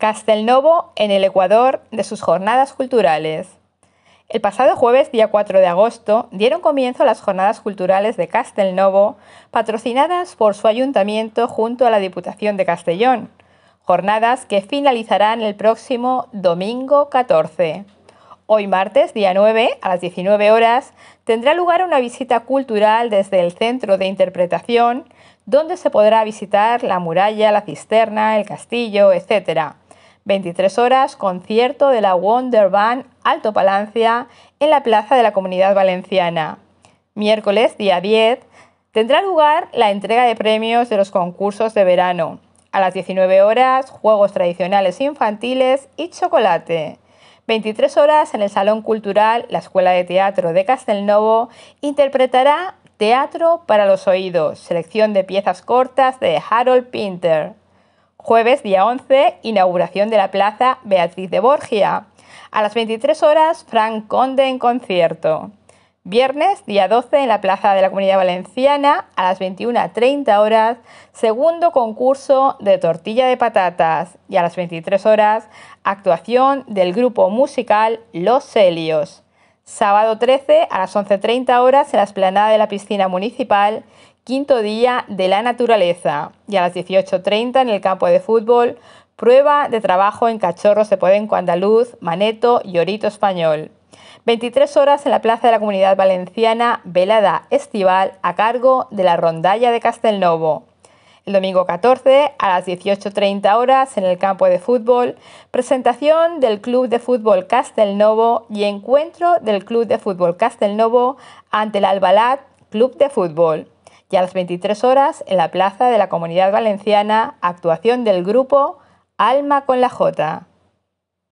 Castelnovo en el Ecuador de sus jornadas culturales. El pasado jueves, día 4 de agosto, dieron comienzo las jornadas culturales de Castelnovo, patrocinadas por su ayuntamiento junto a la Diputación de Castellón, jornadas que finalizarán el próximo domingo 14. Hoy martes, día 9, a las 19 horas, tendrá lugar una visita cultural desde el Centro de Interpretación, donde se podrá visitar la muralla, la cisterna, el castillo, etcétera. 23 horas, concierto de la Wonder Band Alto Palancia en la Plaza de la Comunidad Valenciana. Miércoles, día 10, tendrá lugar la entrega de premios de los concursos de verano. A las 19 horas, juegos tradicionales infantiles y chocolate. 23 horas en el Salón Cultural, la Escuela de Teatro de Castelnovo interpretará Teatro para los Oídos, selección de piezas cortas de Harold Pinter. Jueves día 11, inauguración de la Plaza Beatriz de Borgia. A las 23 horas, Frank Conde en concierto. Viernes, día 12, en la Plaza de la Comunidad Valenciana, a las 21.30 horas, segundo concurso de tortilla de patatas. Y a las 23 horas, actuación del grupo musical Los Helios. Sábado 13 a las 11.30 horas en la esplanada de la piscina municipal, quinto día de la naturaleza. Y a las 18.30 en el campo de fútbol, prueba de trabajo en cachorros de Podenco Andaluz, Maneto y Orito Español. 23 horas en la Plaza de la Comunidad Valenciana, velada estival a cargo de la rondalla de Castelnovo el domingo 14 a las 18.30 horas en el campo de fútbol, presentación del Club de Fútbol Castelnovo y encuentro del Club de Fútbol Castelnovo ante el Albalat Club de Fútbol. Y a las 23 horas en la Plaza de la Comunidad Valenciana, actuación del grupo Alma con la Jota.